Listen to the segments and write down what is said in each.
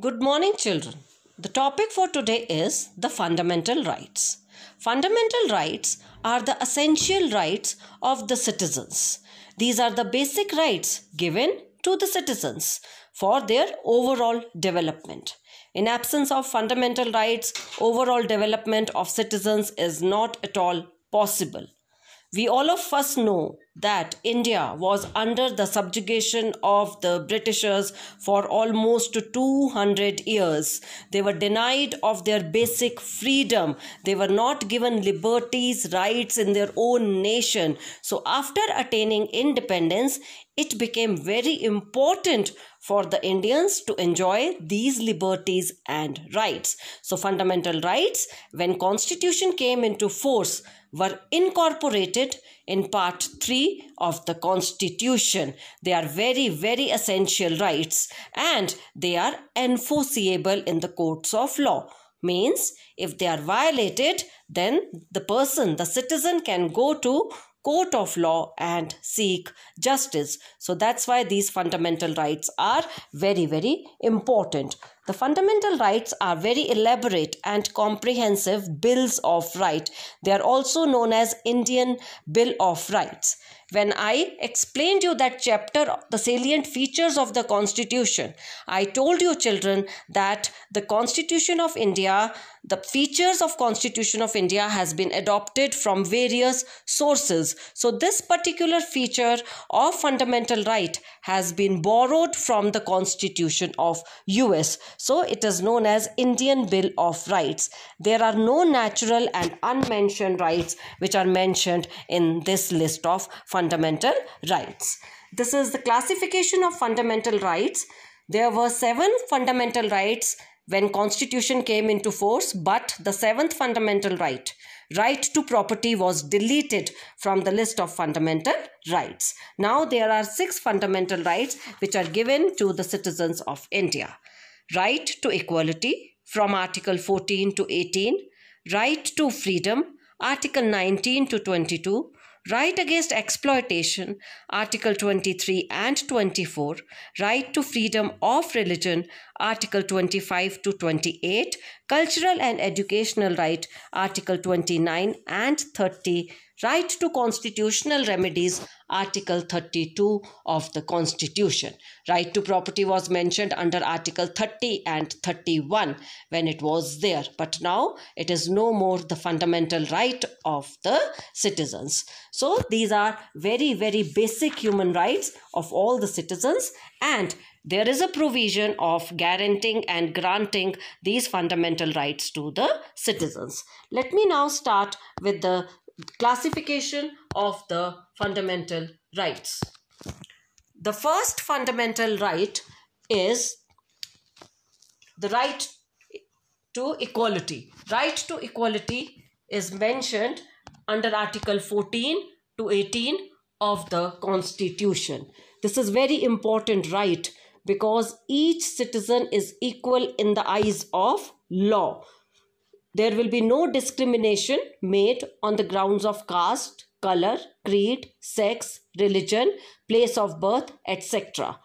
Good morning, children. The topic for today is the fundamental rights. Fundamental rights are the essential rights of the citizens. These are the basic rights given to the citizens for their overall development. In absence of fundamental rights, overall development of citizens is not at all possible. We all of us know that India was under the subjugation of the Britishers for almost 200 years. They were denied of their basic freedom. They were not given liberties, rights in their own nation. So after attaining independence, it became very important for the Indians to enjoy these liberties and rights. So fundamental rights, when constitution came into force, were incorporated in Part 3 of the Constitution. They are very, very essential rights and they are enforceable in the courts of law. Means, if they are violated, then the person, the citizen, can go to court of law and seek justice. So that's why these fundamental rights are very, very important. The fundamental rights are very elaborate and comprehensive bills of right. They are also known as Indian Bill of Rights. When I explained you that chapter, the salient features of the Constitution, I told you children that the Constitution of India, the features of Constitution of India has been adopted from various sources. So this particular feature of fundamental right has been borrowed from the Constitution of US. So it is known as Indian Bill of Rights. There are no natural and unmentioned rights which are mentioned in this list of fundamental rights. This is the classification of fundamental rights. There were seven fundamental rights when constitution came into force but the seventh fundamental right right to property was deleted from the list of fundamental rights now there are six fundamental rights which are given to the citizens of india right to equality from Article 14 to 18, right to freedom, Article 19 to 22, right against exploitation, Article 23 and 24, right to freedom of religion, Article 25 to 28, cultural and educational right, Article 29 and 30, Right to Constitutional Remedies, Article 32 of the Constitution. Right to property was mentioned under Article 30 and 31 when it was there, but now it is no more the fundamental right of the citizens. So, these are very, very basic human rights of all the citizens, and there is a provision of guaranteeing and granting these fundamental rights to the citizens. Let me now start with the classification of the fundamental rights. The first fundamental right is the right to equality. Right to equality is mentioned under Article 14 to 18 of the Constitution. This is very important right because each citizen is equal in the eyes of law. There will be no discrimination made on the grounds of caste, color, creed, sex, religion, place of birth, etc.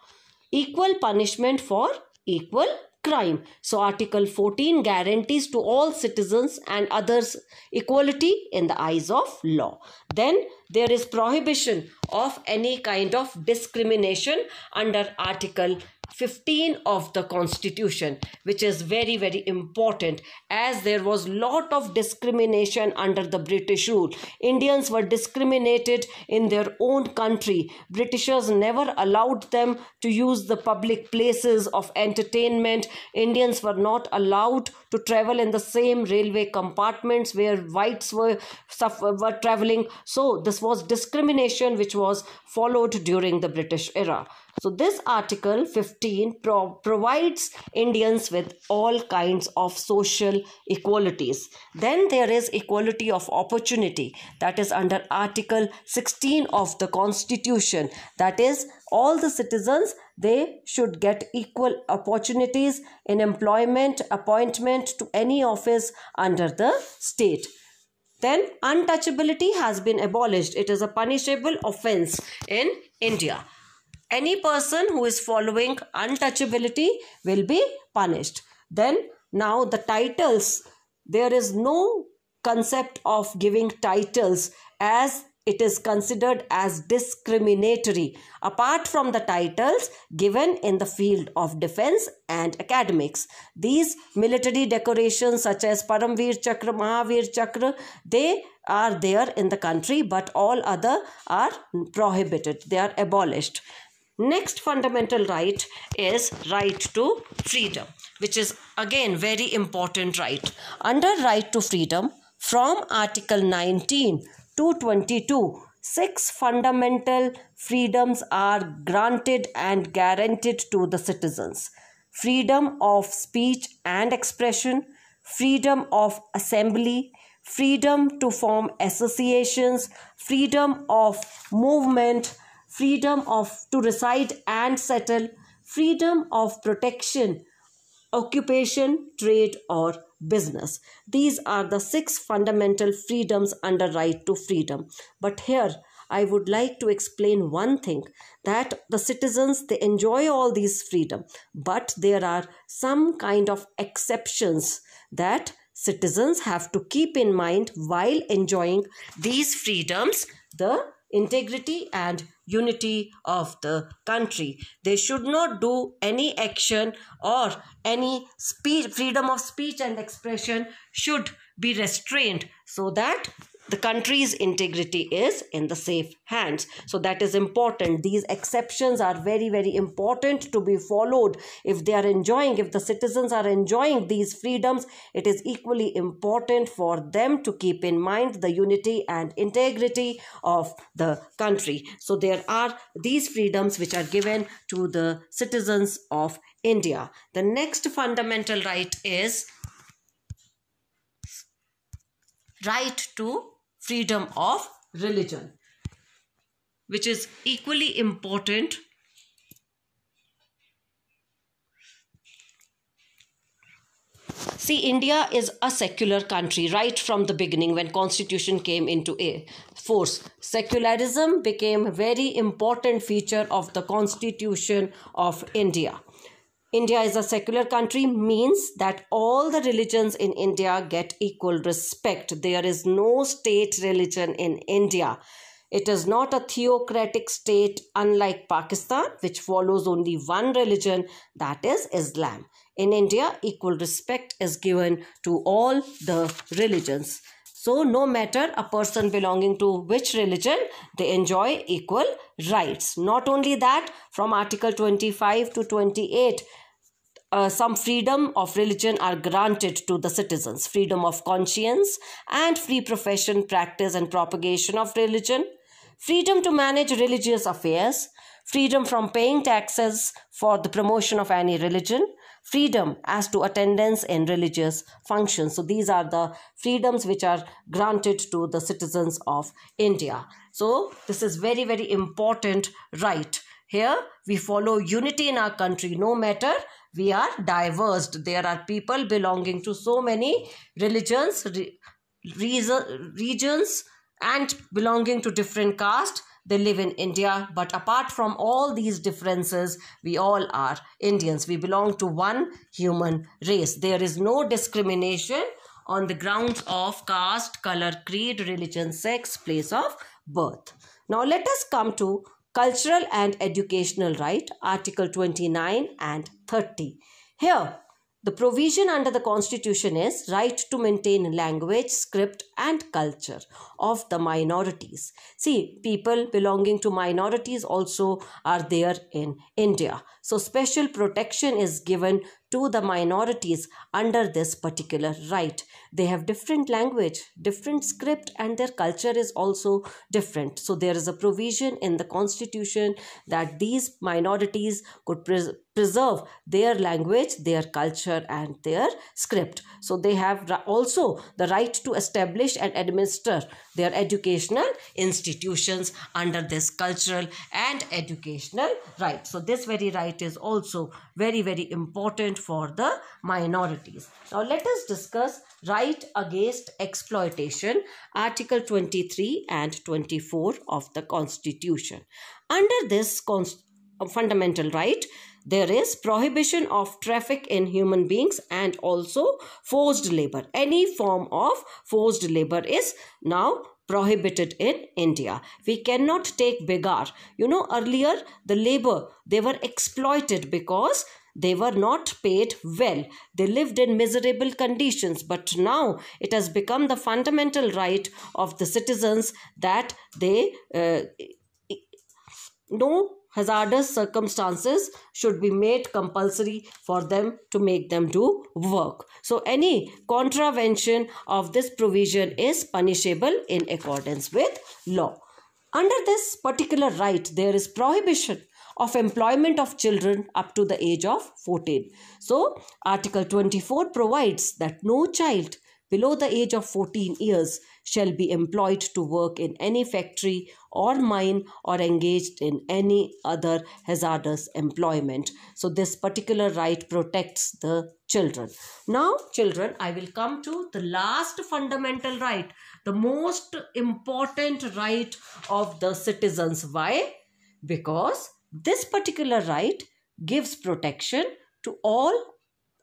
Equal punishment for equal crime. So, Article 14 guarantees to all citizens and others equality in the eyes of law. Then, there is prohibition of any kind of discrimination under Article 15 of the constitution which is very very important as there was lot of discrimination under the british rule indians were discriminated in their own country britishers never allowed them to use the public places of entertainment indians were not allowed to travel in the same railway compartments where whites were were traveling so this was discrimination which was followed during the british era so this article 15 15 pro- provides Indians with all kinds of social equalities. Then there is equality of opportunity that is under Article 16 of the Constitution. That is, all the citizens they should get equal opportunities in employment, appointment to any office under the state. Then untouchability has been abolished. It is a punishable offense in India. Any person who is following untouchability will be punished. Then, now the titles, there is no concept of giving titles as it is considered as discriminatory apart from the titles given in the field of defense and academics these military decorations such as paramveer chakra mahavir chakra they are there in the country but all other are prohibited they are abolished Next fundamental right is right to freedom, which is again very important right. Under right to freedom, from Article 19 to 22, six fundamental freedoms are granted and guaranteed to the citizens. Freedom of speech and expression, freedom of assembly, freedom to form associations, freedom of movement, freedom of to reside and settle freedom of protection occupation trade or business these are the six fundamental freedoms under right to freedom but here I would like to explain one thing that the citizens they enjoy all these freedom but there are some kind of exceptions that citizens have to keep in mind while enjoying these freedoms the integrity and unity of the country. They should not do any action or any speech, freedom of speech and expression should be restrained so that the country's integrity is in the safe hands. So that is important. These exceptions are very, very important to be followed. If they are enjoying, if the citizens are enjoying these freedoms, it is equally important for them to keep in mind the unity and integrity of the country. So there are these freedoms which are given to the citizens of India. The next fundamental right is right to freedom of religion, which is equally important see india is a secular country right from the beginning when constitution came into a force secularism became a very important feature of the constitution of india India is a secular country means that all the religions in India get equal respect. There is no state religion in India. It is not a theocratic state unlike Pakistan, which follows only one religion, that is Islam. In India, equal respect is given to all the religions. So, no matter a person belonging to which religion, they enjoy equal rights. Not only that, from Article 25 to 28, uh, some freedom of religion are granted to the citizens freedom of conscience and free profession, practice, and propagation of religion, freedom to manage religious affairs, freedom from paying taxes for the promotion of any religion, freedom as to attendance in religious functions. So these are the freedoms which are granted to the citizens of India. So this is very, very important right. Here we follow unity in our country no matter we are diverse. There are people belonging to so many religions, re, reason, regions and belonging to different caste they live in India. But apart from all these differences, we all are Indians. We belong to one human race. There is no discrimination on the grounds of caste, color, creed, religion, sex, place of birth. Now let us come to cultural and educational right, Article 29 and 30. Here, the provision under the Constitution is right to maintain language, script, and culture of the minorities. See, people belonging to minorities also are there in India. So, special protection is given to the minorities under this particular right. They have different language, different script, and their culture is also different. So, there is a provision in the constitution that these minorities could pres preserve their language, their culture, and their script. So, they have also the right to establish and administer their educational institutions under this cultural and educational right. So this very right is also very, very important for the minorities. Now let us discuss right against exploitation, Article 23 and 24 of the Constitution. Under this fundamental right, there is prohibition of traffic in human beings and also forced labor any form of forced labor is now prohibited in india we cannot take begar you know earlier the labor they were exploited because they were not paid well. They lived in miserable conditions, but now it has become the fundamental right of the citizens that they uh, no hazardous circumstances should be made compulsory for them to make them do work. So, any contravention of this provision is punishable in accordance with law. Under this particular right, there is prohibition of employment of children up to the age of 14. So, Article 24 provides that no child below the age of 14 years shall be employed to work in any factory or mine or engaged in any other hazardous employment. So this particular right protects the children. Now children, I will come to the last fundamental right, the most important right of the citizens. Why? Because this particular right gives protection to all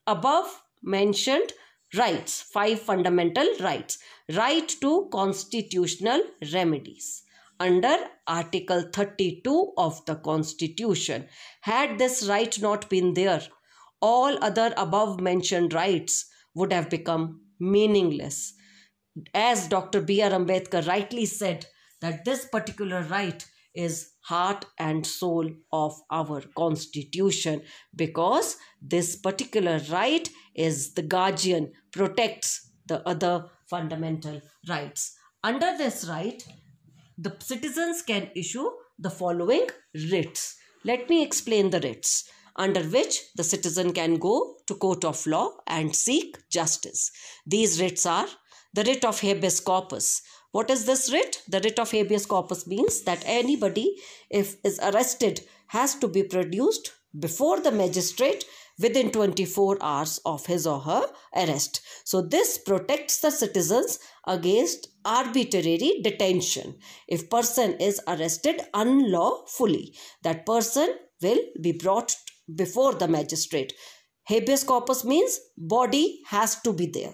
above mentioned rights, five fundamental rights. Right to constitutional remedies under Article 32 of the Constitution. Had this right not been there, all other above mentioned rights would have become meaningless. As Dr. B.R. Ambedkar rightly said, that this particular right is heart and soul of our constitution because this particular right is the guardian protects the other fundamental rights under this right the citizens can issue the following writs let me explain the writs under which the citizen can go to court of law and seek justice these writs are the writ of habeas corpus what is this writ? The writ of habeas corpus means that anybody, if is arrested, has to be produced before the magistrate within 24 hours of his or her arrest. So this protects the citizens against arbitrary detention. If person is arrested unlawfully, that person will be brought before the magistrate. Habeas corpus means body has to be there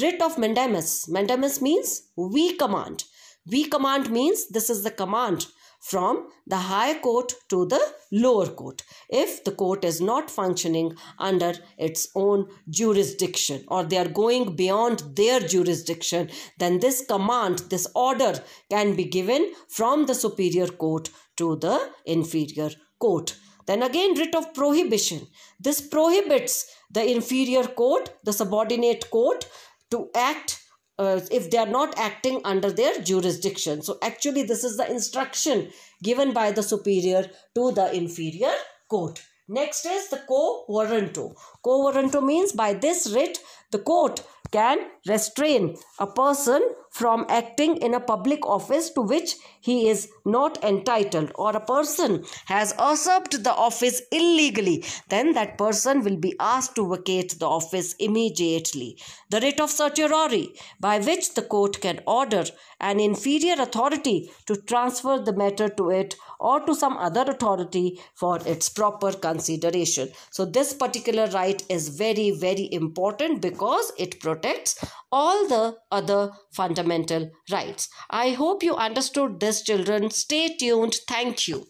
writ of mandamus. Mandamus means we command. We command means this is the command from the high court to the lower court if the court is not functioning under its own jurisdiction or they are going beyond their jurisdiction then this command this order can be given from the superior court to the inferior court then again writ of prohibition this prohibits the inferior court the subordinate court to act uh, if they are not acting under their jurisdiction. So actually this is the instruction given by the superior to the inferior court. Next is the co warranto. Co warranto means by this writ the court can restrain a person from acting in a public office to which he is not entitled or a person has usurped the office illegally, then that person will be asked to vacate the office immediately. The writ of certiorari, by which the court can order an inferior authority to transfer the matter to it or to some other authority for its proper consideration. So, this particular right is very, very important because it protects all the other fundamental fundamental rights. I hope you understood this, children. Stay tuned. Thank you.